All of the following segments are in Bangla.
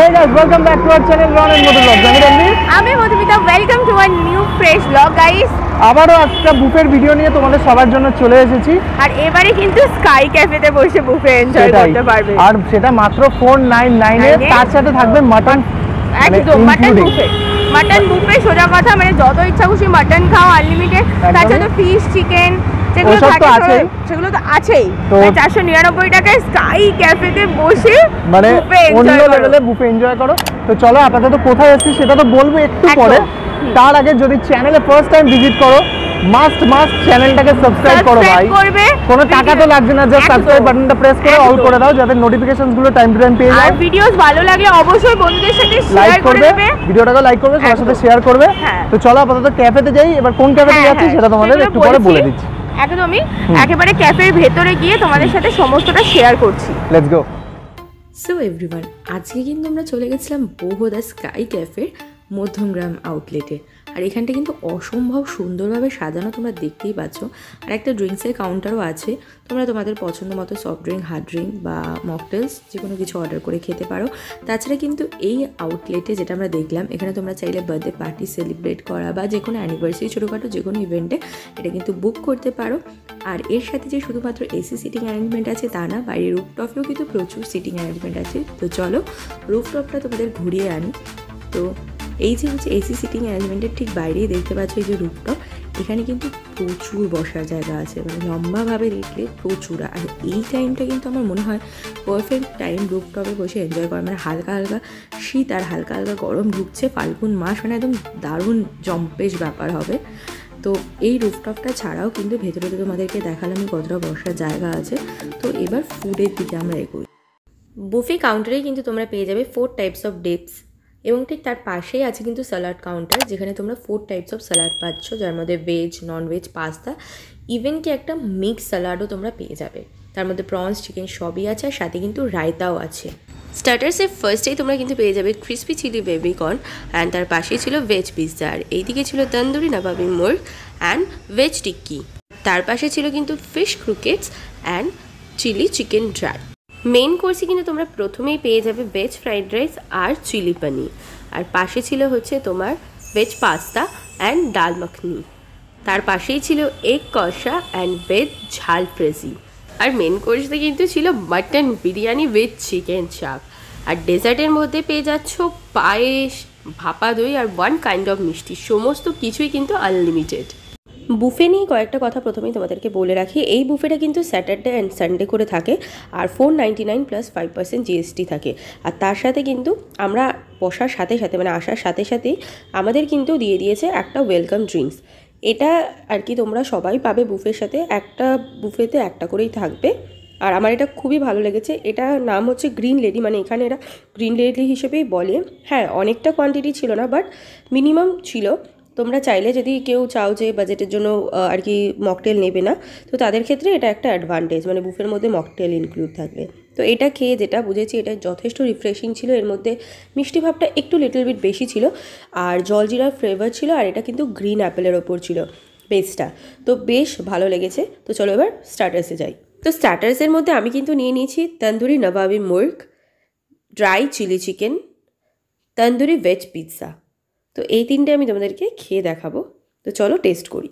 Hey guys welcome back to our channel Ron and motor vlog আমি Madhumita welcome to our new fresh vlog guys আবারও একটা বুফের ভিডিও নিয়ে তোমাদের সবার জন্য চলে এসেছি আর এবারে কিন্তু স্কাই ক্যাফেতে বসে বুফে এনজয় করতে পারবে আর সেটা মাত্র 499 এ তার সাথে থাকবে মাটন একদম মাটন বুফে মাটন বুফে সোজা কথা মানে যত ইচ্ছা খুশি মাটন খাও আনলিমিটেড তার সাথে ফিশ চিকেন যেগুলো থাকে সেগুলো তো আছেই মানে টাকায় স্কাই ক্যাফেতে বসে মানে অন্য লেভেলে বুফে এনজয় করো তো চলো আপাতত কোথায় সেটা তো বলবো একটু পরে তার আগে যদি চ্যানেলে ফার্স্ট টাইম ভিজিট করো মাস্ট মাস্ট চ্যানেলটাকে সাবস্ক্রাইব করো ভাই কোনো টাকা তো লাগবে না জাস্ট সাবস্ক্রাইব বাটনটা প্রেস করে অল করে দাও যাতে নোটিফিকেশনস গুলো টাইম টু টাইম পেয়ে যাও আর ভিডিওস ভালো লাগলে অবশ্যই বন্ধুদের সাথে শেয়ার করবে ভিডিওটাকে লাইক করবে সবার সাথে শেয়ার করবে হ্যাঁ। তো চলো আপাতত ক্যাফেতে যাই এবার কোন ক্যাফেতে যাচ্ছি হ্যাঁ, সেটা তোমাদের একটু পরে বলে দিচ্ছি একদমই একেবারে ক্যাফের ভেতরে গিয়ে তোমাদের সাথে সমস্তটা শেয়ার করছি লেটস গো সো এভরিওয়ান আজকে কিন্তু আমরা চলে গেছিলাম বহোদা স্কাই ক্যাফের মধ্যমগ্রাম আউটলেটে আর এখানটা কিন্তু অসম্ভব সুন্দরভাবে সাজানো তোমরা দেখতেই পাচ্ছ আর একটা ড্রিঙ্কসের কাউন্টারও আছে তোমরা তোমাদের পছন্দ মতো সফট ড্রিঙ্ক হার্ড ড্রিঙ্ক বা মকটেলস যে কোনো কিছু অর্ডার করে খেতে পারো তাছাড়া কিন্তু এই আউটলেটে যেটা আমরা দেখলাম এখানে তোমরা চাইলে বার্থডে পার্টি সেলিব্রেট করা বা যে কোনো অ্যানিভার্সারি ছোটোখাটো যে কোনো ইভেন্টে এটা কিন্তু বুক করতে পারো আর এর সাথে যে শুধুমাত্র এসি সিটিং অ্যারেঞ্জমেন্ট আছে তা না বাইরে রুফটপেও কিন্তু প্রচুর সিটিং অ্যারেঞ্জমেন্ট আছে তো চলো রুপটপটা তোমাদের ঘুরিয়ে আনি তো এই যে হচ্ছে এসি সিটিং অ্যারেঞ্জমেন্টের ঠিক বাইরেই দেখতে পাচ্ছ এই যে রুপটপ এখানে কিন্তু প্রচুর বসার জায়গা আছে মানে লম্বাভাবে দেখলে প্রচুর আর এই টাইমটা কিন্তু আমার মনে হয় পারফেক্ট টাইম রুপটপে বসে এনজয় করা মানে হালকা হালকা শীত আর হালকা হালকা গরম ঢুকছে ফাল্গুন মাস মানে একদম দারুণ জম্পেশ ব্যাপার হবে তো এই রুপটপটা ছাড়াও কিন্তু ভেতরে তো তোমাদেরকে দেখালাম কতটা বসার জায়গা আছে তো এবার ফুডের দিকে আমরা এগোই বুফে কাউন্টারে কিন্তু তোমরা পেয়ে যাবে ফোর টাইপস অফ ডেপস এবং ঠিক তার পাশেই আছে কিন্তু স্যালাড কাউন্টার যেখানে তোমরা ফোর টাইপস অফ স্যালাড পাচ্ছ যার মধ্যে ভেজ ননভেজ পাস্তা ইভেন কি একটা মিক্স স্যালাডও তোমরা পেয়ে যাবে তার মধ্যে প্রন্স চিকেন সবই আছে আর সাথে কিন্তু রায়তাও আছে স্টার্টার্সে ফার্স্টেই তোমরা কিন্তু পেয়ে যাবে ক্রিসপি চিলি বেবিকর্ন অ্যান্ড তার পাশেই ছিল ভেজ পিৎজা আর এইদিকে ছিল তন্দুরি নবাবি মোর অ্যান্ড ভেজ টিক্কি তার পাশে ছিল কিন্তু fish croquettes and chilli chicken dry main কোর্সে কিন্তু তোমরা প্রথমেই পেয়ে যাবে ভেজ ফ্রাইড রাইস আর চিলি পানির আর পাশে ছিল হচ্ছে তোমার ভেজ পাস্তা অ্যান্ড ডাল মাখনি তার পাশেই ছিল এগ কষা অ্যান্ড ভেজ ঝাল ফ্রেজি আর মেন কোর্সে কিন্তু ছিল মাটন বিরিয়ানি উইথ চিকেন চাপ আর ডেজার্টের মধ্যে পেয়ে যাচ্ছ পায়েস ভাপা দই আর ওয়ান কাইন্ড অফ মিষ্টি সমস্ত কিছুই কিন্তু আনলিমিটেড বুফে নিয়ে কয়েকটা কথা প্রথমেই তোমাদেরকে বলে রাখি এই বুফেটা কিন্তু স্যাটারডে অ্যান্ড সানডে করে থাকে আর four ninety nine plus five percent GST থাকে আর তার সাথে কিন্তু আমরা বসার সাথে সাথে মানে আসার সাথে সাথেই আমাদের কিন্তু দিয়ে দিয়েছে একটা ওয়েলকাম ড্রিঙ্কস এটা আর কি তোমরা সবাই পাবে বুফের সাথে একটা বুফেতে একটা করেই থাকবে আর আমার এটা খুবই ভালো লেগেছে এটা নাম হচ্ছে গ্রিন লেডি মানে এখানে এরা গ্রিন লেডি হিসেবেই বলে হ্যাঁ অনেকটা কোয়ান্টিটি ছিল না বাট মিনিমাম ছিল তোমরা চাইলে যদি কেউ চাও যে বাজেটের জন্য আর কি মকটেল নেবে না তো তাদের ক্ষেত্রে এটা একটা অ্যাডভান্টেজ মানে বুফের মধ্যে মকটেল ইনক্লুড থাকবে তো এটা খেয়ে যেটা বুঝেছি এটা যথেষ্ট রিফ্রেশিং ছিল এর মধ্যে মিষ্টি ভাবটা একটু লিটল বিট বেশি ছিল আর জলজিরার ফ্লেভার ছিল আর এটা কিন্তু গ্রিন অ্যাপেলের ওপর ছিল বেসটা তো বেশ ভালো লেগেছে তো চলো এবার স্টার্টার্সে যাই তো স্টার্টার্সের মধ্যে আমি কিন্তু নিয়ে নিয়েছি tandoori nawabi murg dry chilli chicken tandoori veg pizza তো এই তিনটে আমি তোমাদেরকে খেয়ে দেখাবো তো চলো টেস্ট করি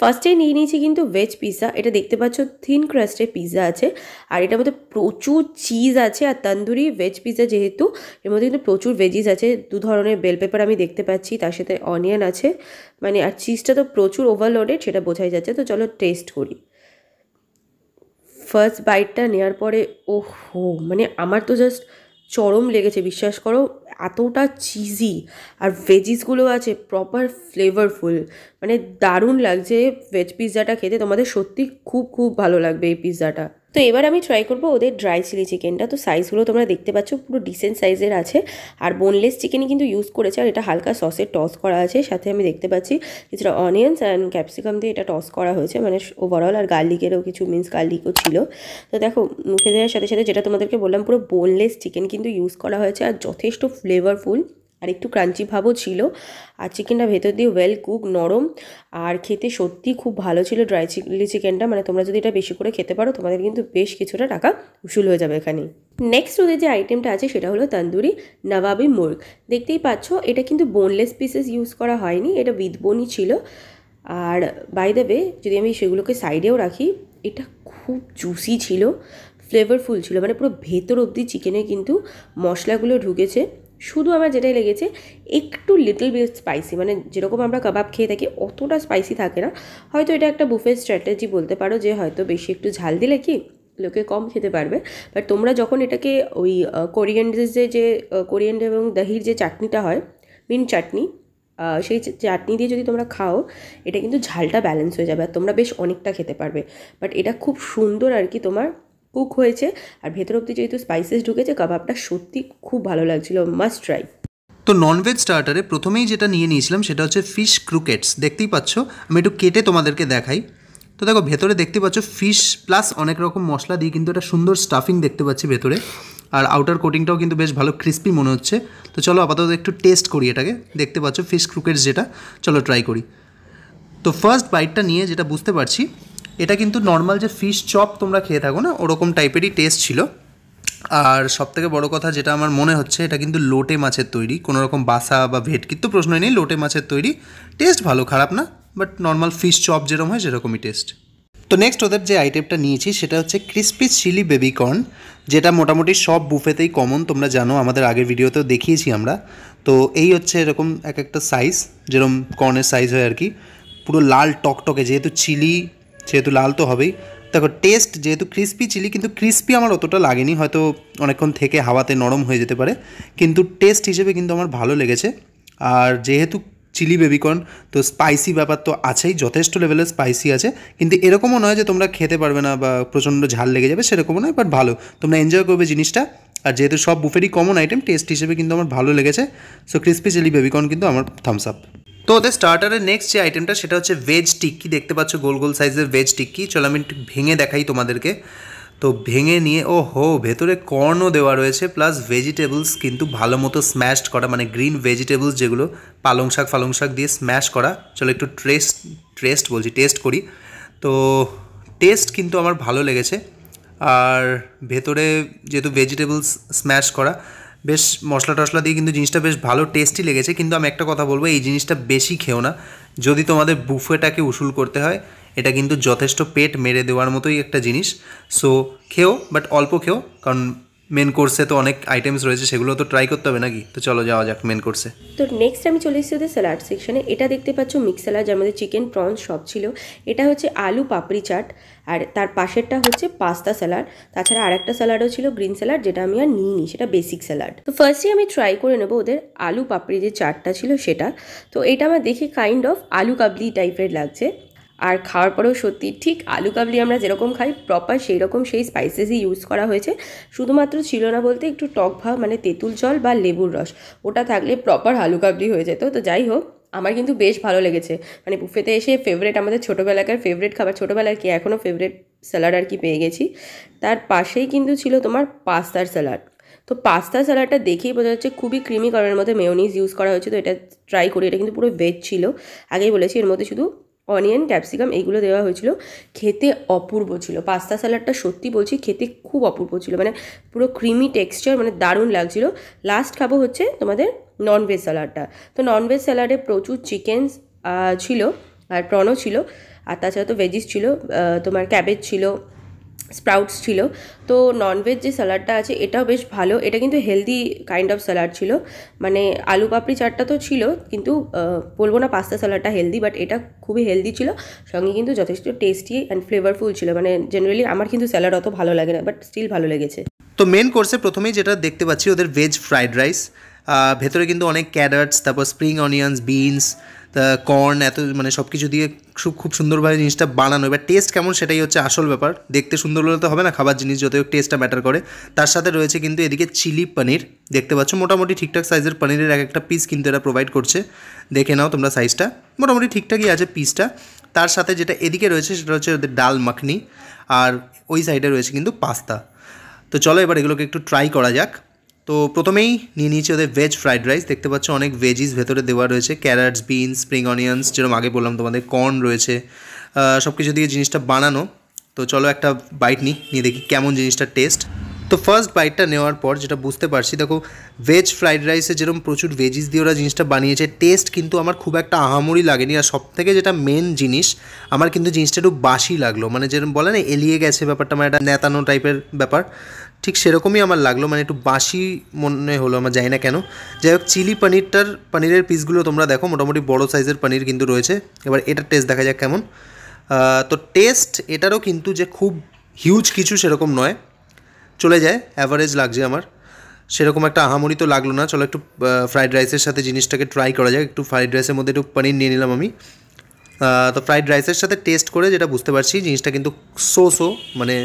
ফার্স্টে নিয়ে নিয়েছি কিন্তু ভেজ পিৎজা এটা দেখতে পাচ্ছ থিন ক্রাস্টের পিৎজা আছে আর এটার মধ্যে প্রচুর চিজ আছে আর তন্দুরি ভেজ পিৎজা যেহেতু এর মধ্যে কিন্তু প্রচুর ভেজিস আছে দু ধরনের বেল পেপার আমি দেখতে পাচ্ছি তার সাথে অনিয়ন আছে মানে আর চিজটা তো প্রচুর ওভারলোডেড সেটা বোঝাই যাচ্ছে তো চলো টেস্ট করি ফার্স্ট বাইটটা নেওয়ার পরে ওহো মানে আমার তো জাস্ট চরম লেগেছে বিশ্বাস করো এতটা চিজি আর ভেজিসগুলো আছে প্রপার ফ্লেভারফুল মানে দারুণ লাগছে ভেজ পিৎজাটা খেতে তোমাদের সত্যি খুব খুব ভালো লাগবে এই পিৎজাটা তো এবার আমি ট্রাই করব ওদের ড্রাই চিলি চিকেনটা তো সাইজগুলো তোমরা দেখতে পাচ্ছ পুরো ডিসেন্ট সাইজের আছে আর বোনলেস চিকেনই কিন্তু ইউজ করেছে আর এটা হালকা সসে টস করা আছে সাথে আমি দেখতে পাচ্ছি কিছুটা অনিয়ন্স অ্যান্ড ক্যাপসিকাম দিয়ে এটা টস করা হয়েছে মানে ওভারঅল আর গার্লিকেরও কিছু মিন্স গার্লিকও ছিল তো দেখো মুখে দেওয়ার সাথে সাথে যেটা তোমাদেরকে বললাম পুরো বোনলেস চিকেন কিন্তু ইউজ করা হয়েছে আর যথেষ্ট ফ্লেভারফুল আর একটু ক্রাঞ্চি ভাবও ছিল আর চিকেনটা ভেতর দিয়ে ওয়েল কুক নরম আর খেতে সত্যি খুব ভালো ছিল ড্রাই চিলি চিকেনটা মানে তোমরা যদি এটা বেশি করে খেতে পারো তোমাদের কিন্তু বেশ কিছুটা টাকা উসুল হয়ে যাবে এখানে নেক্সট ওদের যে আইটেমটা আছে সেটা হলো তন্দুরি নবাবি মুর্গ দেখতেই পাচ্ছ এটা কিন্তু বোনলেস পিসেস ইউজ করা হয়নি এটা উইথ বোনই ছিল আর বাই দ্য যদি আমি সেগুলোকে সাইডেও রাখি এটা খুব জুসি ছিল ফ্লেভারফুল ছিল মানে পুরো ভেতর অবধি চিকেনে কিন্তু মশলাগুলো ঢুকেছে শুধু আমার যেটাই লেগেছে একটু লিটল বিট স্পাইসি মানে যেরকম আমরা কাবাব খেয়ে থাকি অতটা স্পাইসি থাকে না হয়তো এটা একটা বুফে স্ট্র্যাটেজি বলতে পারো যে হয়তো বেশি একটু ঝাল দিলে কি লোকে কম খেতে পারবে বাট তোমরা যখন এটাকে ওই কোরিয়েন্ডারের যে যে এবং দহির যে চাটনিটা হয় মিন চাটনি সেই চাটনি দিয়ে যদি তোমরা খাও এটা কিন্তু ঝালটা ব্যালেন্স হয়ে যাবে আর তোমরা বেশ অনেকটা খেতে পারবে বাট এটা খুব সুন্দর আর কি তোমার কুক হয়েছে আর ভেতর অব্দি যেহেতু স্পাইসেস ঢুকেছে কাবাবটা সত্যি খুব ভালো লাগছিল মাস্ট ট্রাই তো ননভেজ স্টার্টারে প্রথমেই যেটা নিয়ে নিয়েছিলাম সেটা হচ্ছে ফিশ ক্রুকেটস দেখতেই পাচ্ছ আমি একটু কেটে তোমাদেরকে দেখাই তো দেখো ভেতরে দেখতে পাচ্ছ ফিশ প্লাস অনেক রকম মশলা দিয়ে কিন্তু একটা সুন্দর স্টাফিং দেখতে পাচ্ছি ভেতরে আর আউটার কোটিংটাও কিন্তু বেশ ভালো ক্রিস্পি মনে হচ্ছে তো চলো আপাতত একটু টেস্ট করি এটাকে দেখতে পাচ্ছ ফিশ ক্রুকেটস যেটা চলো ট্রাই করি তো ফার্স্ট বাইটটা নিয়ে যেটা বুঝতে পারছি এটা কিন্তু নর্মাল যে ফিশ চপ তোমরা খেয়ে থাকো না ওরকম টাইপেরই টেস্ট ছিল আর সবথেকে বড় কথা যেটা আমার মনে হচ্ছে এটা কিন্তু লোটে মাছের তৈরি কোনো রকম বাসা বা ভেটকির তো প্রশ্নই নেই লোটে মাছের তৈরি টেস্ট ভালো খারাপ না বাট নর্মাল ফিশ চপ যেরকম হয় সেরকমই টেস্ট তো নেক্সট ওদের যে আইটেমটা নিয়েছি সেটা হচ্ছে ক্রিসপি চিলি বেবিকর্ন যেটা মোটামুটি সব বুফেতেই কমন তোমরা জানো আমাদের আগের ভিডিওতেও দেখিয়েছি আমরা তো এই হচ্ছে এরকম এক একটা সাইজ যেরকম কর্নের সাইজ হয় আর কি পুরো লাল টকটকে যেহেতু চিলি সেহেতু লাল তো হবেই দেখো টেস্ট যেহেতু ক্রিস্পি চিলি কিন্তু ক্রিস্পি আমার অতটা লাগেনি হয়তো অনেকক্ষণ থেকে হাওয়াতে নরম হয়ে যেতে পারে কিন্তু টেস্ট হিসেবে কিন্তু আমার ভালো লেগেছে আর যেহেতু চিলি বেবিকর্ন তো স্পাইসি ব্যাপার তো আছেই যথেষ্ট লেভেলে স্পাইসি আছে কিন্তু এরকমও নয় যে তোমরা খেতে পারবে না বা প্রচণ্ড ঝাল লেগে যাবে সেরকমও নয় বাট ভালো তোমরা এনজয় করবে জিনিসটা আর যেহেতু সব বুফেরই কমন আইটেম টেস্ট হিসেবে কিন্তু আমার ভালো লেগেছে সো ক্রিস্পি চিলি বেবিকর্ন কিন্তু আমার থামস আপ তো ওদের স্টার্টারের নেক্সট যে আইটেমটা সেটা হচ্ছে ভেজ টিক্কি দেখতে পাচ্ছ গোল গোল সাইজের ভেজ টিক্কি চলো আমি ভেঙে দেখাই তোমাদেরকে তো ভেঙে নিয়ে ও হো ভেতরে কর্নও দেওয়া রয়েছে প্লাস ভেজিটেবলস কিন্তু ভালো মতো স্ম্যাশড করা মানে গ্রিন ভেজিটেবলস যেগুলো পালং শাক ফালং শাক দিয়ে স্ম্যাশ করা চলো একটু ট্রেস্ট ট্রেস্ট বলছি টেস্ট করি তো টেস্ট কিন্তু আমার ভালো লেগেছে আর ভেতরে যেহেতু ভেজিটেবলস স্ম্যাশ করা বেশ মশলা টশলা দিয়ে কিন্তু জিনিসটা বেশ ভালো টেস্টি লেগেছে কিন্তু আমি একটা কথা বলবো এই জিনিসটা বেশি খেও না যদি তোমাদের বুফেটাকে উসুল করতে হয় এটা কিন্তু যথেষ্ট পেট মেরে দেওয়ার মতোই একটা জিনিস সো খেও বাট অল্প খেও কারণ মেন কোর্সে তো অনেক আইটেমস রয়েছে সেগুলো তো ট্রাই করতে হবে নাকি তো চলো যাওয়া যাক মেন কোর্সে তো নেক্সট আমি চলে এসেছি ওদের স্যালাড সেকশনে এটা দেখতে পাচ্ছ মিক্স স্যালাড যার মধ্যে চিকেন প্রন সব ছিল এটা হচ্ছে আলু পাপড়ি চাট আর তার পাশেরটা হচ্ছে পাস্তা স্যালাড তাছাড়া আর একটা স্যালাডও ছিল গ্রিন স্যালাড যেটা আমি আর নিইনি সেটা বেসিক স্যালাড তো ফার্স্টে আমি ট্রাই করে নেবো ওদের আলু পাপড়ি যে চাটটা ছিল সেটা তো এটা আমার দেখে কাইন্ড অফ আলু কাবলি টাইপের লাগছে আর খাওয়ার পরেও সত্যি ঠিক আলু কাবলি আমরা যেরকম খাই প্রপার সেই রকম সেই স্পাইসেসই ইউজ করা হয়েছে শুধুমাত্র ছিল না বলতে একটু টক ভাব মানে তেঁতুল জল বা লেবুর রস ওটা থাকলে প্রপার আলু কাবলি হয়ে যেত তো যাই হোক আমার কিন্তু বেশ ভালো লেগেছে মানে বুফেতে এসে ফেভারেট আমাদের ছোটোবেলাকার ফেভারেট খাবার ছোটোবেলার কি এখনও ফেভারেট স্যালাড আর কি পেয়ে গেছি তার পাশেই কিন্তু ছিল তোমার পাস্তার স্যালাড তো পাস্তা স্যালাডটা দেখেই বোঝা যাচ্ছে খুবই ক্রিমি কালারের মধ্যে মেয়োনিজ ইউজ করা হয়েছে তো এটা ট্রাই করি এটা কিন্তু পুরো ভেজ ছিল আগেই বলেছি এর মধ্যে শুধু অনিয়ন ক্যাপসিকাম এইগুলো দেওয়া হয়েছিল খেতে অপূর্ব ছিল পাস্তা স্যালাডটা সত্যি বলছি খেতে খুব অপূর্ব ছিল মানে পুরো ক্রিমি টেক্সচার মানে দারুণ লাগছিল লাস্ট খাবো হচ্ছে তোমাদের ননভেজ স্যালাডটা তো ননভেজ স্যালাডে প্রচুর চিকেন ছিল আর প্রনও ছিল আর তাছাড়া তো ভেজিস ছিল তোমার ক্যাবেজ ছিল স্প্রাউটস ছিল তো ননভেজ যে স্যালাডটা আছে এটাও বেশ ভালো এটা কিন্তু হেলদি কাইন্ড অফ স্যালাড ছিল মানে আলু পাপড়ি চাটটা তো ছিল কিন্তু বলবো না পাস্তা স্যালাডটা হেলদি বাট এটা খুবই হেলদি ছিল সঙ্গে কিন্তু যথেষ্ট টেস্টি অ্যান্ড ফ্লেভারফুল ছিল মানে জেনারেলি আমার কিন্তু স্যালাড অত ভালো লাগে না বাট স্টিল ভালো লেগেছে তো মেন কোর্সে প্রথমেই যেটা দেখতে পাচ্ছি ওদের ভেজ ফ্রাইড রাইস ভেতরে কিন্তু অনেক ক্যারটস তারপর স্প্রিং অনিয়ন্স বিনস কর্ন এত মানে সব কিছু দিয়ে খুব খুব সুন্দরভাবে জিনিসটা বানানো এবার টেস্ট কেমন সেটাই হচ্ছে আসল ব্যাপার দেখতে সুন্দর হলে তো হবে না খাবার জিনিস যতই টেস্টটা ম্যাটার করে তার সাথে রয়েছে কিন্তু এদিকে চিলি পনির দেখতে পাচ্ছ মোটামুটি ঠিকঠাক সাইজের পনিরের এক একটা পিস কিন্তু এরা প্রোভাইড করছে দেখে নাও তোমরা সাইজটা মোটামুটি ঠিকঠাকই আছে পিসটা তার সাথে যেটা এদিকে রয়েছে সেটা হচ্ছে ওদের ডাল মাখনি আর ওই সাইডে রয়েছে কিন্তু পাস্তা তো চলো এবার এগুলোকে একটু ট্রাই করা যাক তো প্রথমেই নিয়ে নিয়েছি ওদের ভেজ ফ্রাইড রাইস দেখতে পাচ্ছ অনেক ভেজিস ভেতরে দেওয়া রয়েছে ক্যারাটস বিনস স্প্রিং অনিয়ন্স যেরকম আগে বললাম তোমাদের কর্ন রয়েছে সব কিছু দিয়ে জিনিসটা বানানো তো চলো একটা বাইট নিই নিয়ে দেখি কেমন জিনিসটা টেস্ট তো ফার্স্ট বাইটটা নেওয়ার পর যেটা বুঝতে পারছি দেখো ভেজ ফ্রাইড রাইসে যেরকম প্রচুর ভেজিস দিয়ে ওরা জিনিসটা বানিয়েছে টেস্ট কিন্তু আমার খুব একটা আহামরি লাগেনি আর সব থেকে যেটা মেন জিনিস আমার কিন্তু জিনিসটা একটু বাসি লাগলো মানে যেরকম বলে না এলিয়ে গেছে ব্যাপারটা আমার মানে একটা নেতানো টাইপের ব্যাপার ঠিক সেরকমই আমার লাগলো মানে একটু বাসি মনে হলো আমার জানি না কেন যাই হোক চিলি পনিরটার পনিরের পিসগুলো তোমরা দেখো মোটামুটি বড় সাইজের পনির কিন্তু রয়েছে এবার এটার টেস্ট দেখা যাক কেমন তো টেস্ট এটারও কিন্তু যে খুব হিউজ কিছু সেরকম নয় চলে যায় অ্যাভারেজ লাগছে আমার সেরকম একটা আহামরি তো লাগলো না চলো একটু ফ্রাইড রাইসের সাথে জিনিসটাকে ট্রাই করা যাক একটু ফ্রাইড রাইসের মধ্যে একটু পনির নিয়ে নিলাম আমি তো ফ্রাইড রাইসের সাথে টেস্ট করে যেটা বুঝতে পারছি জিনিসটা কিন্তু সো সো মানে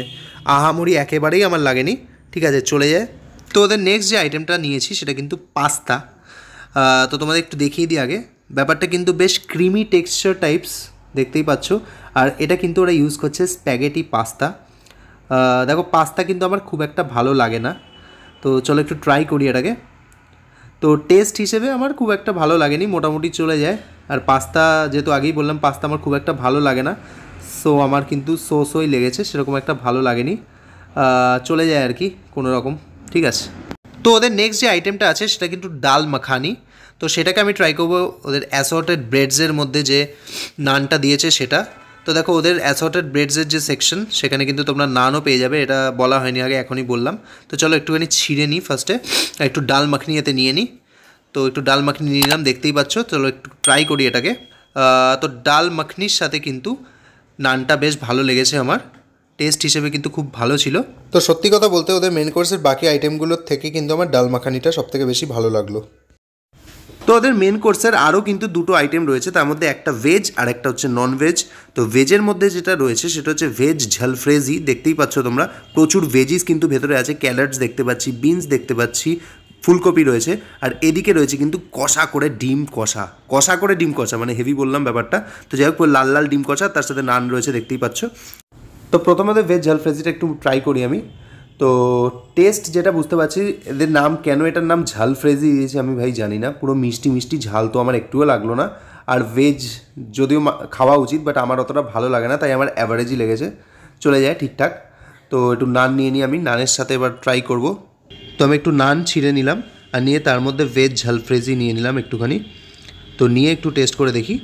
আহামরি একেবারেই আমার লাগেনি ঠিক আছে চলে যায় তো ওদের নেক্সট যে আইটেমটা নিয়েছি সেটা কিন্তু পাস্তা তো তোমাদের একটু দেখিয়ে দিই আগে ব্যাপারটা কিন্তু বেশ ক্রিমি টেক্সচার টাইপস দেখতেই পাচ্ছ আর এটা কিন্তু ওরা ইউজ করছে স্প্যাগেটি পাস্তা দেখো পাস্তা কিন্তু আমার খুব একটা ভালো লাগে না তো চলো একটু ট্রাই করি এটাকে তো টেস্ট হিসেবে আমার খুব একটা ভালো লাগেনি মোটামুটি চলে যায় আর পাস্তা যেহেতু আগেই বললাম পাস্তা আমার খুব একটা ভালো লাগে না সো আমার কিন্তু সো সোই লেগেছে সেরকম একটা ভালো লাগেনি চলে যায় আর কি কোনো রকম ঠিক আছে তো ওদের নেক্সট যে আইটেমটা আছে সেটা কিন্তু ডাল মাখানি তো সেটাকে আমি ট্রাই করবো ওদের অ্যাসর্টেড ব্রেডসের মধ্যে যে নানটা দিয়েছে সেটা তো দেখো ওদের অ্যাসর্টেড ব্রেডসের যে সেকশন সেখানে কিন্তু তোমরা নানও পেয়ে যাবে এটা বলা হয়নি আগে এখনই বললাম তো চলো একটুখানি ছিঁড়ে নিই ফার্স্টে একটু ডাল মাখনি এতে নিয়ে নিই তো একটু ডাল মাখনি নিলাম দেখতেই পাচ্ছ চলো একটু ট্রাই করি এটাকে তো ডাল মাখনির সাথে কিন্তু নানটা বেশ ভালো লেগেছে আমার টেস্ট হিসেবে কিন্তু খুব ভালো ছিল তো সত্যি কথা বলতে ওদের মেন কোর্সের বাকি আইটেমগুলোর থেকে কিন্তু আমার ডাল মাখানিটা সবথেকে বেশি ভালো লাগলো তো ওদের মেন কোর্সের আরও কিন্তু দুটো আইটেম রয়েছে তার মধ্যে একটা ভেজ আর একটা হচ্ছে নন ভেজ তো ভেজের মধ্যে যেটা রয়েছে সেটা হচ্ছে ভেজ ঝালফ্রেজি দেখতেই পাচ্ছ তোমরা প্রচুর ভেজিস কিন্তু ভেতরে আছে ক্যালার্স দেখতে পাচ্ছি বিনস দেখতে পাচ্ছি ফুলকপি রয়েছে আর এদিকে রয়েছে কিন্তু কষা করে ডিম কষা কষা করে ডিম কষা মানে হেভি বললাম ব্যাপারটা তো যাই হোক লাল লাল ডিম কষা তার সাথে নান রয়েছে দেখতেই পাচ্ছ তো প্রথমত ভেজ ঝাল ফ্রেজিটা একটু ট্রাই করি আমি তো টেস্ট যেটা বুঝতে পারছি এদের নাম কেন এটার নাম ঝাল ফ্রেজি দিয়েছে আমি ভাই জানি না পুরো মিষ্টি মিষ্টি ঝাল তো আমার একটুও লাগলো না আর ভেজ যদিও খাওয়া উচিত বাট আমার অতটা ভালো লাগে না তাই আমার অ্যাভারেজই লেগেছে চলে যায় ঠিকঠাক তো একটু নান নিয়ে নিই আমি নানের সাথে এবার ট্রাই করবো তো আমি একটু নান ছিঁড়ে নিলাম আর নিয়ে তার মধ্যে ভেজ ঝালফ্রেজি নিয়ে নিলাম একটুখানি তো নিয়ে একটু টেস্ট করে দেখি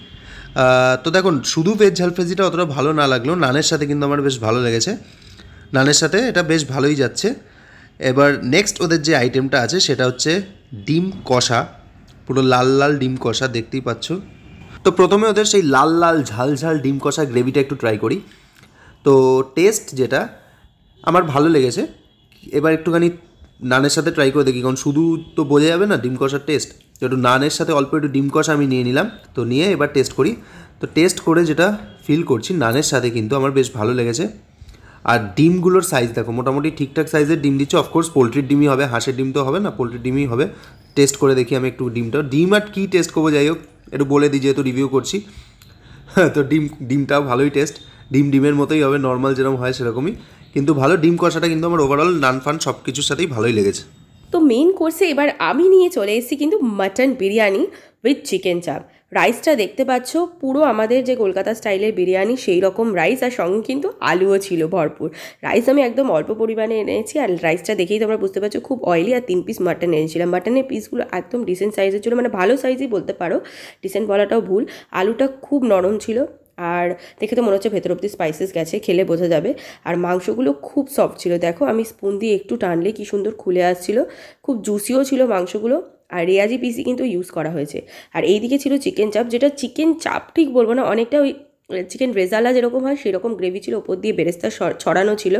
তো দেখুন শুধু ভেজ ঝালফ্রেজিটা অতটা ভালো না লাগলো নানের সাথে কিন্তু আমার বেশ ভালো লেগেছে নানের সাথে এটা বেশ ভালোই যাচ্ছে এবার নেক্সট ওদের যে আইটেমটা আছে সেটা হচ্ছে ডিম কষা পুরো লাল লাল ডিম কষা দেখতেই পাচ্ছ তো প্রথমে ওদের সেই লাল লাল ঝাল ঝাল ডিম কষা গ্রেভিটা একটু ট্রাই করি তো টেস্ট যেটা আমার ভালো লেগেছে এবার একটুখানি নানের সাথে ট্রাই করে দেখি কারণ শুধু তো বোঝা যাবে না ডিম কষার টেস্ট তো একটু নানের সাথে অল্প একটু ডিম কষা আমি নিয়ে নিলাম তো নিয়ে এবার টেস্ট করি তো টেস্ট করে যেটা ফিল করছি নানের সাথে কিন্তু আমার বেশ ভালো লেগেছে আর ডিমগুলোর সাইজ দেখো মোটামুটি ঠিকঠাক সাইজের ডিম দিচ্ছে অফকোর্স পোলট্রির ডিমই হবে হাঁসের ডিম তো হবে না পোলট্রির ডিমই হবে টেস্ট করে দেখি আমি একটু ডিমটা ডিম আর কী টেস্ট করবো যাই হোক একটু বলে দিই যেহেতু রিভিউ করছি তো ডিম ডিমটাও ভালোই টেস্ট ডিম ডিমের মতোই হবে নর্মাল যেরকম হয় সেরকমই কিন্তু ভালো ডিম কষাটা কিন্তু আমার ওভারঅল নান ফান সব কিছুর সাথেই ভালোই লেগেছে তো মেন কোর্সে এবার আমি নিয়ে চলে এসেছি কিন্তু মাটন বিরিয়ানি উইথ চিকেন চাপ রাইসটা দেখতে পাচ্ছ পুরো আমাদের যে কলকাতা স্টাইলের বিরিয়ানি সেই রকম রাইস আর সঙ্গে কিন্তু আলুও ছিল ভরপুর রাইস আমি একদম অল্প পরিমাণে এনেছি আর রাইসটা দেখেই তোমরা বুঝতে পারছো খুব অয়েলি আর তিন পিস মাটন এনেছিলাম মাটনের পিসগুলো একদম ডিসেন্ট সাইজের ছিল মানে ভালো সাইজই বলতে পারো ডিসেন্ট বলাটাও ভুল আলুটা খুব নরম ছিল আর দেখে তো মনে হচ্ছে ভেতর অব্দি স্পাইসেস গেছে খেলে বোঝা যাবে আর মাংসগুলো খুব সফট ছিল দেখো আমি স্পুন দিয়ে একটু টানলে কি সুন্দর খুলে আসছিল খুব জুসিও ছিল মাংসগুলো আর রেয়াজি পিসি কিন্তু ইউজ করা হয়েছে আর এইদিকে ছিল চিকেন চাপ যেটা চিকেন চাপ ঠিক বলবো না অনেকটা ওই চিকেন রেজালা যেরকম হয় সেরকম গ্রেভি ছিল ওপর দিয়ে বেরেস্তা ছড়ানো ছিল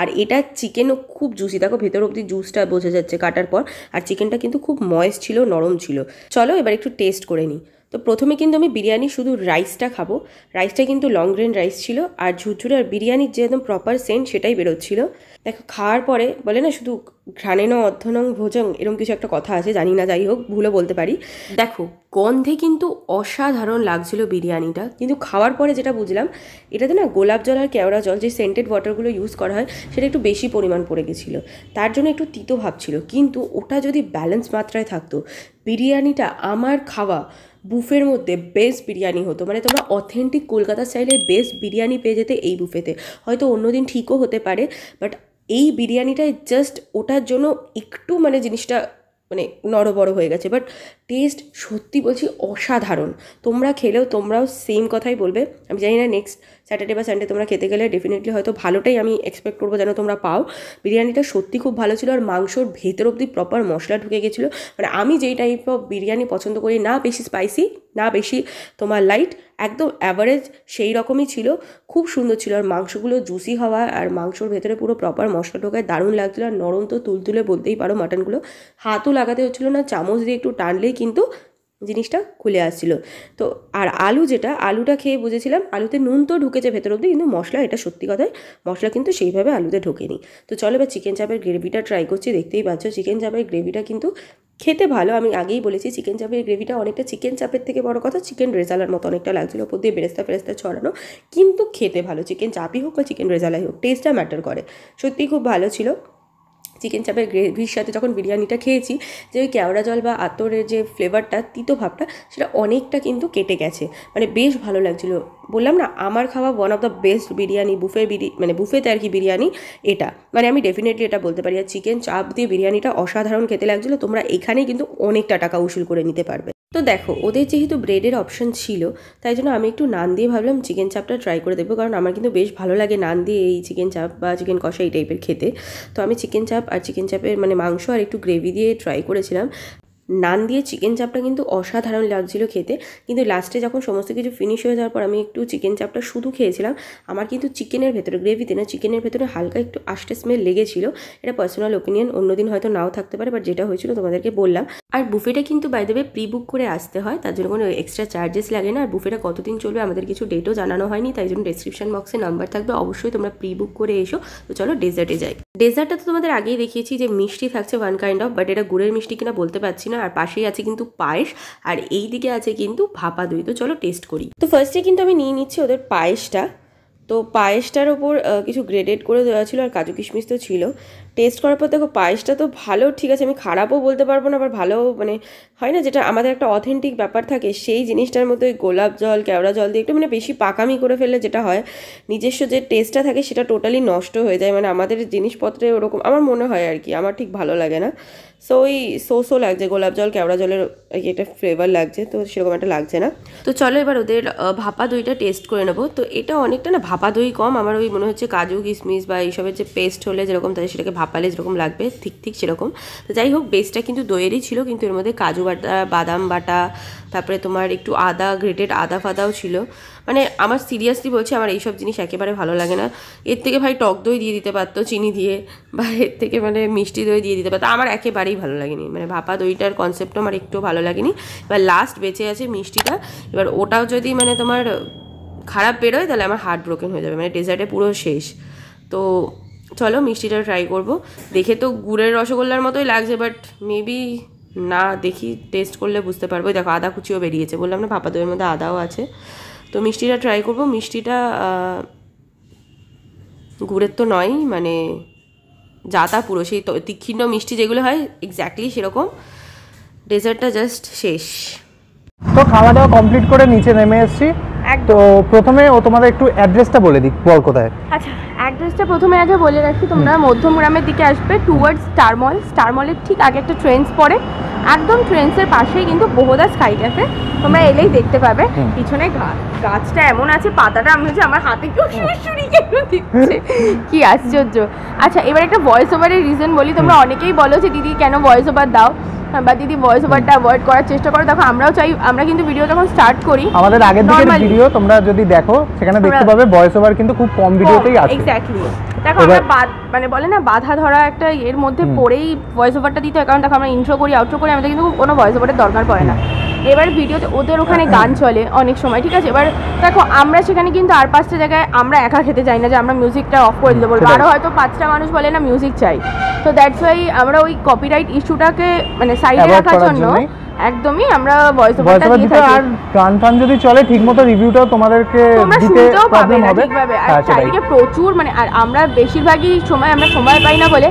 আর এটা চিকেনও খুব জুসি দেখো ভেতর অব্দি জুসটা বোঝা যাচ্ছে কাটার পর আর চিকেনটা কিন্তু খুব ময়েস ছিল নরম ছিল চলো এবার একটু টেস্ট করে নিই তো প্রথমে কিন্তু আমি বিরিয়ানি শুধু রাইসটা খাবো রাইসটা কিন্তু লং গ্রেন রাইস ছিল আর ঝুরঝুরে আর বিরিয়ানির যে একদম প্রপার সেন্ট সেটাই বেরোচ্ছিল দেখো খাওয়ার পরে বলে না শুধু ঘ্রাণেন অধ্যনং ভোজং এরকম কিছু একটা কথা আছে জানি না যাই হোক ভুলও বলতে পারি দেখো গন্ধে কিন্তু অসাধারণ লাগছিল বিরিয়ানিটা কিন্তু খাওয়ার পরে যেটা বুঝলাম এটাতে না গোলাপ জল আর কেওড়া জল যে সেন্টেড ওয়াটারগুলো ইউজ করা হয় সেটা একটু বেশি পরিমাণ পড়ে গেছিলো তার জন্য একটু তিতো ভাবছিল কিন্তু ওটা যদি ব্যালেন্স মাত্রায় থাকতো বিরিয়ানিটা আমার খাওয়া বুফের মধ্যে বেস্ট বিরিয়ানি হতো মানে তোমরা অথেন্টিক কলকাতা স্টাইলের বেস্ট বিরিয়ানি পেয়ে যেতে এই বুফেতে হয়তো অন্যদিন ঠিকও হতে পারে বাট এই বিরিয়ানিটায় জাস্ট ওটার জন্য একটু মানে জিনিসটা মানে বড় হয়ে গেছে বাট টেস্ট সত্যি বলছি অসাধারণ তোমরা খেলেও তোমরাও সেম কথাই বলবে আমি জানি না নেক্সট স্যাটারডে বা সানডে তোমরা খেতে গেলে ডেফিনেটলি হয়তো ভালোটাই আমি এক্সপেক্ট করবো যেন তোমরা পাও বিরিয়ানিটা সত্যি খুব ভালো ছিল আর মাংসর ভেতর অবধি প্রপার মশলা ঢুকে গেছিলো মানে আমি যেই টাইপ অফ বিরিয়ানি পছন্দ করি না বেশি স্পাইসি না বেশি তোমার লাইট একদম অ্যাভারেজ সেই রকমই ছিল খুব সুন্দর ছিল আর মাংসগুলো জুসি হওয়া আর মাংসর ভেতরে পুরো প্রপার মশলা ঢোকায় দারুণ লাগছিলো আর নরম তো তুলতুলে বলতেই পারো মাটনগুলো হাতও লাগাতে হচ্ছিলো না চামচ দিয়ে একটু টানলেই কিন্তু জিনিসটা খুলে আসছিল তো আর আলু যেটা আলুটা খেয়ে বুঝেছিলাম আলুতে নুন তো ঢুকেছে ভেতর অবধি কিন্তু মশলা এটা সত্যি কথায় মশলা কিন্তু সেইভাবে আলুতে ঢোকেনি তো চলো এবার চিকেন চাপের গ্রেভিটা ট্রাই করছি দেখতেই পাচ্ছ চিকেন চাপের গ্রেভিটা কিন্তু খেতে ভালো আমি আগেই বলেছি চিকেন চাপের গ্রেভিটা অনেকটা চিকেন চাপের থেকে বড় কথা চিকেন রেজালার মতো অনেকটা লাগছিল ওপর দিয়ে বেরেস্তা ফেরেস্তা ছড়ানো কিন্তু খেতে ভালো চিকেন চাপই হোক বা চিকেন রেজালাই হোক টেস্টটা ম্যাটার করে সত্যিই খুব ভালো ছিল চিকেন চাপের গ্রেভির সাথে যখন বিরিয়ানিটা খেয়েছি যে ওই কেওড়া জল বা আতরের যে ফ্লেভারটা তিতো ভাবটা সেটা অনেকটা কিন্তু কেটে গেছে মানে বেশ ভালো লাগছিল বললাম না আমার খাওয়া one of the best biryani buffet বিরি মানে বুফেতে আর কি বিরিয়ানি এটা মানে আমি ডেফিনেটলি এটা বলতে পারি আর চিকেন চাপ দিয়ে বিরিয়ানিটা অসাধারণ খেতে লাগছিলো তোমরা এখানেই কিন্তু অনেকটা টাকা উসুল করে নিতে পারবে তো দেখো ওদের যেহেতু ব্রেডের অপশন ছিল তাই জন্য আমি একটু নান দিয়ে ভাবলাম চিকেন চাপটা ট্রাই করে দেবো কারণ আমার কিন্তু বেশ ভালো লাগে নান দিয়ে এই চিকেন চাপ বা চিকেন কষা এই টাইপের খেতে তো আমি চিকেন চাপ আর চিকেন চাপের মানে মাংস আর একটু গ্রেভি দিয়ে ট্রাই করেছিলাম নান দিয়ে চিকেন চাপটা কিন্তু অসাধারণ লাগছিল খেতে কিন্তু লাস্টে যখন সমস্ত কিছু ফিনিশ হয়ে যাওয়ার পর আমি একটু চিকেন চাপটা শুধু খেয়েছিলাম আমার কিন্তু চিকেনের ভেতরে গ্রেভিতে না চিকেনের ভেতরে হালকা একটু আস্টে স্মেল লেগেছিল এটা পার্সোনাল ওপিনিয়ন অন্যদিন হয়তো নাও থাকতে পারে বাট যেটা হয়েছিল তোমাদেরকে বললাম আর বুফেটা কিন্তু বাই প্রি বুক করে আসতে হয় তার জন্য কোনো এক্সট্রা চার্জেস লাগে না আর বুফেটা কতদিন চলবে আমাদের কিছু ডেটও জানানো হয়নি তাই জন্য ডেসক্রিপশন বক্সে নাম্বার থাকবে অবশ্যই তোমরা প্রি বুক করে এসো তো চলো ডেজার্টে যাই ডেজার্টটা তো তোমাদের আগেই দেখিয়েছি যে মিষ্টি থাকছে ওয়ান কাইন্ড অফ বাট এটা গুড়ের মিষ্টি কিনা বলতে পারছি না আর পাশেই আছে কিন্তু পায়েস আর এই দিকে আছে কিন্তু ভাপা দই তো চলো টেস্ট করি তো ফার্স্টে কিন্তু আমি নিয়ে নিচ্ছি ওদের পায়েসটা তো পায়েসটার ওপর কিছু গ্রেডেড করে দেওয়া ছিল আর কাজু কিশমিশ তো ছিল টেস্ট করার পর দেখো পায়েসটা তো ভালো ঠিক আছে আমি খারাপও বলতে পারবো না আবার ভালো মানে হয় না যেটা আমাদের একটা অথেন্টিক ব্যাপার থাকে সেই জিনিসটার মতো গোলাপ জল কেওড়া জল দিয়ে একটু মানে বেশি পাকামি করে ফেললে যেটা হয় নিজস্ব যে টেস্টটা থাকে সেটা টোটালি নষ্ট হয়ে যায় মানে আমাদের জিনিসপত্রে ওরকম আমার মনে হয় আর কি আমার ঠিক ভালো লাগে না সো ওই সো সো লাগছে গোলাপ জল কেওড়া জলের একটা ফ্লেভার লাগছে তো সেরকম একটা লাগছে না তো চলো এবার ওদের ভাপা দইটা টেস্ট করে নেবো তো এটা অনেকটা না ভাপা দই কম আমার ওই মনে হচ্ছে কাজু কিশমিশ বা এইসবের যে পেস্ট হলে যেরকম তাদের সেটাকে ভাপালে যেরকম লাগবে ঠিক ঠিক সেরকম তো যাই হোক বেসটা কিন্তু দইয়েরই ছিল কিন্তু এর মধ্যে কাজু বাটা বাদাম বাটা তারপরে তোমার একটু আদা গ্রেটেড আদা ফাদাও ছিল মানে আমার সিরিয়াসলি বলছি আমার এইসব জিনিস একেবারে ভালো লাগে না এর থেকে ভাই টক দই দিয়ে দিতে পারতো চিনি দিয়ে বা এর থেকে মানে মিষ্টি দই দিয়ে দিতে পারতো আমার একেবারেই ভালো লাগেনি মানে ভাপা দইটার কনসেপ্টও আমার একটু ভালো লাগেনি এবার লাস্ট বেঁচে আছে মিষ্টিটা এবার ওটাও যদি মানে তোমার খারাপ বেরোয় তাহলে আমার হার্ট ব্রোকেন হয়ে যাবে মানে ডেজার্টে পুরো শেষ তো চলো মিষ্টিটা ট্রাই করব দেখে তো গুড়ের রসগোল্লার মতোই লাগছে বাট মেবি না দেখি টেস্ট করলে বুঝতে পারবো দেখো আদা কুচিও বেরিয়েছে বললাম না ভাপা দইয়ের মধ্যে আদাও আছে তো মিষ্টিটা ট্রাই করব মিষ্টিটা গুড়ের তো নয় মানে যাতা পুরো সেই তীক্ষ্ণ মিষ্টি যেগুলো হয় এক্স্যাক্টলি সেরকম ডেজার্টটা জাস্ট শেষ তো খাওয়া দাওয়া কমপ্লিট করে নিচে নেমে এসেছি তো প্রথমে ও তোমাদের একটু অ্যাড্রেসটা বলে দিক বল কোথায় আচ্ছা অ্যাড্রেসটা প্রথমে আগে বলে রাখি তোমরা মধ্যমগ্রামের দিকে আসবে টুয়ার্ডস স্টার মল স্টার মলের ঠিক আগে একটা ট্রেন্স পড়ে একদম ট্রেন্সের পাশেই কিন্তু বহুদা স্কাই ক্যাফে তোমরা এলেই দেখতে পাবে পিছনে গাছটা এমন আছে পাতাটা আমি হচ্ছে আমার হাতে কেউ সুরসুরি কি আশ্চর্য আচ্ছা এবার একটা ভয়েস ওভারের রিজন বলি তোমরা অনেকেই বলো যে দিদি কেন ভয়েস ওভার দাও হ্যাঁ, বা দিদি ভয়েস ওভারটা অ্যাভয়েড করার চেষ্টা করো দেখো আমরাও চাই আমরা কিন্তু ভিডিও যখন স্টার্ট করি আমাদের আগের দিকের ভিডিও তোমরা যদি দেখো সেখানে দেখতে পাবে ভয়েস ওভার কিন্তু খুব কম ভিডিওতেই আছে এক্স্যাক্টলি দেখো আমরা মানে বলে না বাধা ধরা একটা এর মধ্যে পড়েই ভয়েস ওভারটা দিতে হয় কারণ দেখো আমরা ইন্ট্রো করি আউট্রো করি আমাদের কিন্তু কোনো ভয়েস ওভারের দরকার পড়ে না এবার ভিডিওতে ওদের ওখানে গান চলে অনেক সময় ঠিক আছে এবার দেখো আমরা সেখানে কিন্তু আর পাঁচটা জায়গায় আমরা একা খেতে চাই না যে আমরা মিউজিকটা অফ করে দিতে বলবো আরও হয়তো পাঁচটা মানুষ বলে না মিউজিক চাই তো দ্যাটস ওয়াই আমরা ওই কপিরাইট ইস্যুটাকে মানে সাইডে রাখার জন্য একদমই আমরা ভয়েস ওভারটা দিয়ে থাকি আর গান টান যদি চলে ঠিকমতো রিভিউটাও তোমাদেরকে দিতে প্রবলেম হবে আর হ্যাঁ, চারিদিকে প্রচুর মানে আর আমরা বেশিরভাগই সময় আমরা সময় পাই না বলে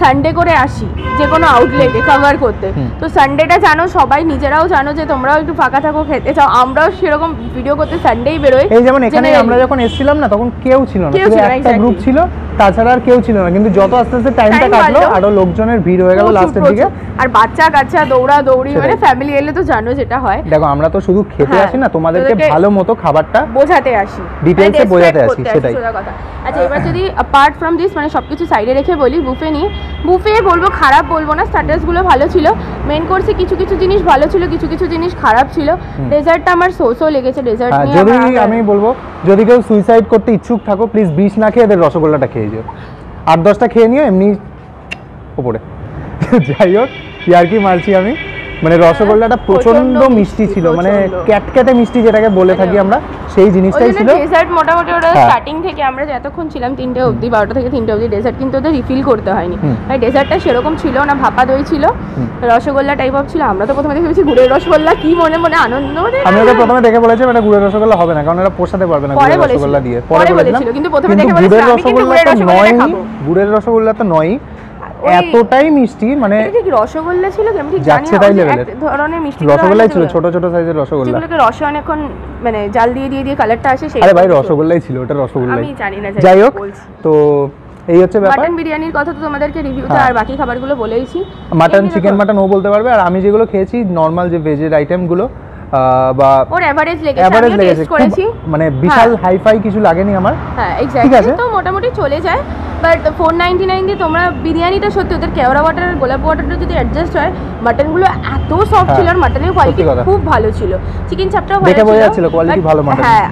সানডে করে আসি যে কোনো আউটলেটে কভার করতে তো সানডেটা জানো সবাই নিজেরাও জানো যে তোমরাও একটু ফাঁকা থাকো খেতে চাও আমরাও সেরকম ভিডিও করতে সানডেই বেরোই এই যেমন এখানে আমরা যখন এসেছিলাম না তখন কেউ ছিল না একটা গ্রুপ ছিল তাছাড়া আর কেউ ছিল না কিন্তু যত আস্তে আস্তে টাইমটা কাটলো আরো লোকজনের ভিড় হয়ে গেল লাস্টের দিকে আর বাচ্চা কাচ্চা দৌড়া দৌড়ি মানে ফ্যামিলি এলে তো জানো যেটা হয় দেখো আমরা তো শুধু খেতে হ্যাঁ, আসি না তোমাদেরকে ভালো মতো খাবারটা বোঝাতে আসি ডিটেইলসে মানে বোঝাতে আসি সেটাই আচ্ছা এবার যদি অ্যাপার্ট ফ্রম দিস মানে সবকিছু সাইডে রেখে বলি বুফে নিয়ে বুফে বলবো খারাপ বলবো না গুলো ভালো ছিল মেন কোর্সে কিছু কিছু জিনিস ভালো ছিল কিছু কিছু জিনিস খারাপ ছিল ডেজার্টটা আমার সোসো লেগেছে ডেজার্ট হ্যাঁ, নিয়ে আমি বলবো যদি কেউ সুইসাইড করতে ইচ্ছুক থাকো প্লিজ বিষ না খেয়ে এদের রসগোল্লাটা খেয়ে এই যে আট দশটা খেয়ে নিয়ে এমনি ওপরে যাই হোক আর কি মারছি আমি মানে রসগোল্লাটা প্রচন্ড মিষ্টি ছিল মানে ক্যাটক্যাটে মিষ্টি যেটাকে বলে থাকি মানে আমরা সেই জিনিসটাই ছিল ডেজার্ট মোটামুটি ওটা স্টার্টিং হ্যাঁ। থেকে আমরা যতক্ষণ ছিলাম তিনটে অবধি বারোটা থেকে তিনটে অবধি ডেজার্ট কিন্তু ওদের রিফিল করতে হয়নি আর ডেজার্টটা মানে সেরকম ছিল না ভাপা দই ছিল রসগোল্লা টাইপ অফ ছিল আমরা তো প্রথমে দেখে ভেবেছি গুড়ের রসগোল্লা কি মনে মনে আনন্দ আমি ওকে প্রথমে দেখে বলেছি মানে গুড়ের রসগোল্লা হবে না কারণ এটা পোষাতে পারবে না গুড়ের রসগোল্লা দিয়ে পরে বলেছিল কিন্তু প্রথমে দেখে বলেছিলাম গুড়ের রসগোল্লা তো নয় গুড়ের রসগোল্লা তো নয় এতটাই মিষ্টি মানে রসগোল্লা ছিল আমি ঠিক জানি না এক ধরনের মিষ্টি রসগোল্লাই ছিল ছোট ছোট সাইজের রসগোল্লা যেগুলোকে রসে অনেকক্ষণ মানে জাল দিয়ে দিয়ে দিয়ে কালারটা আসে সেই আরে ভাই রসগোল্লাই ছিল ওটা রসগোল্লাই আমি জানি না যাই হোক তো এই হচ্ছে ব্যাপার মাটন বিরিয়ানির কথা তো তোমাদেরকে রিভিউতে হ্যাঁ। আর বাকি খাবারগুলো বলেইছি মাটন চিকেন মাটন ও বলতে পারবে আর আমি যেগুলো খেয়েছি নরমাল যে ভেজের আইটেমগুলো বা ওর এভারেজ লেগেছে এভারেজ লেগেছে মানে বিশাল হাইফাই হ্যাঁ। কিছু লাগেনি আমার হ্যাঁ এক্স্যাক্টলি তো মোটামুটি মোটামুটি চলে যায় বাট ফোর নাইনটি নাইন দিয়ে তোমরা বিরিয়ানিটা সত্যি ওদের কেওড়া ওয়াটার আর গোলাপ ওয়াটারটা যদি অ্যাডজাস্ট হয় মাটনগুলো এত সফট হ্যাঁ, ছিল আর মাটনের কোয়ালিটি খুব ভালো ছিল চিকেন চাপটাও ভালো ছিল হ্যাঁ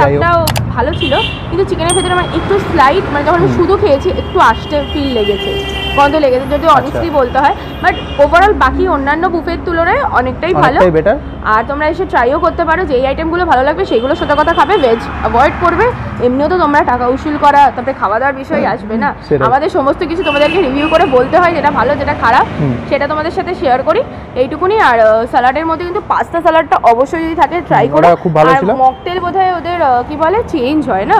চাপটাও ভালো ছিল কিন্তু চিকেনের ভেতরে আমার একটু স্লাইট মানে যখন শুধু খেয়েছি একটু আসতে ফিল লেগেছে গন্ধ লেগেছে যদি অনেকটাই আচ্ছা। বলতে হয় বাট ওভারঅল বাকি অন্যান্য বুফের তুলনায় অনেকটাই ভালো আর তোমরা এসে ট্রাইও করতে পারো যেই আইটেমগুলো ভালো লাগবে সেগুলো সত্যি কথা খাবে ভেজ অ্যাভয়েড করবে এমনিও তো তোমরা টাকা উসুল করা তাতে খাওয়া দাওয়ার বিষয় আসবে না আমাদের সমস্ত কিছু তোমাদেরকে রিভিউ করে বলতে হয় যেটা ভালো যেটা খারাপ সেটা তোমাদের সাথে শেয়ার করি এইটুকুনি আর স্যালাডের মধ্যে কিন্তু পাস্তা স্যালাডটা অবশ্যই যদি থাকে ট্রাই করো খুব ভালো আর মকটেল বোধহয় ওদের কি বলে চেঞ্জ হয় না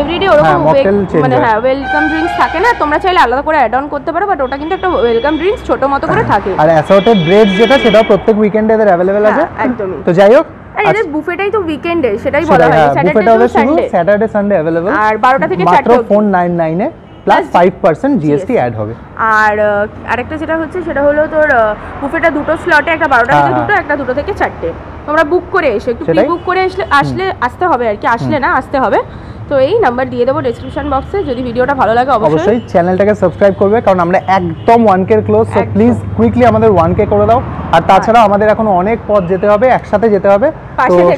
এভরিডে ওরকম হ্যাঁ, মানে হ্যাঁ ওয়েলকাম ড্রিঙ্কস থাকে না তোমরা চাইলে আলাদা করে অ্যাড অন করতে পারো বাট ওটা কিন্তু একটা ওয়েলকাম ড্রিঙ্কস ছোট মতো করে হ্যাঁ। থাকে আর অ্যাসর্টেড ব্রেডস যেটা সেটা প্রত্যেক উইকেন্ডে এদের অ্যাভেলেবল আছে একদমই তো যাই হোক বুফেটাই আচ্ছা। তো উইকেন্ডে সেটাই হ্যাঁ, আর থেকে আর যেটা হচ্ছে সেটা হলো তোর বুফেটা দুটো স্লটে একটা হ্যাঁ, থেকে হ্যাঁ। দুটো একটা দুটো থেকে তোমরা বুক করে একটু বুক করে আসলে আসতে হবে আর কি আসলে না আসতে হবে তো এই নাম্বার দিয়ে দেবো ডেসক্রিপশন বক্সে যদি ভিডিওটা ভালো লাগে অবশ্যই চ্যানেলটাকে সাবস্ক্রাইব করবে কারণ আমরা একদম ওয়ান কে ক্লোজ প্লিজ কুইকলি আমাদের ওয়ান কে করে দাও আর তাছাড়া আমাদের এখন অনেক পথ যেতে হবে একসাথে যেতে হবে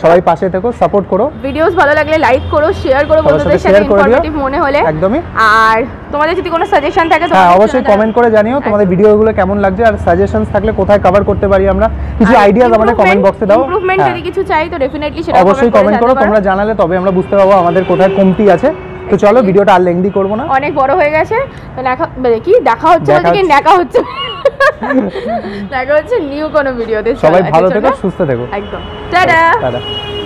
সবাই পাশে থেকো সাপোর্ট করো ভিডিওস ভালো লাগলে লাইক করো শেয়ার করো বন্ধুদের সাথে ইনফরমেটিভ মনে হলে একদমই আর তোমাদের যদি কোনো সাজেশন থাকে হ্যাঁ, অবশ্যই কমেন্ট করে জানিও তোমাদের ভিডিওগুলো কেমন লাগছে আর সাজেশনস থাকলে কোথায় কভার করতে পারি আমরা কিছু আইডিয়াস আমাদের কমেন্ট বক্সে দাও ইমপ্রুভমেন্ট হ্যাঁ। যদি কিছু চাই তো ডেফিনেটলি সেটা অবশ্যই কমেন্ট করো তোমরা জানালে তবে আমরা বুঝতে পারবো আমাদের কোথায় কমতি আছে তো চলো ভিডিওটা আর লেন্দি করবো না অনেক বড় হয়ে গেছে তো দেখা কি দেখা হচ্ছে মানে বলতে কি দেখা হচ্ছে দেখা হচ্ছে নিউ কোনো ভিডিওতে সবাই ভালো থেকো সুস্থ থেকো একদম টাটা টাটা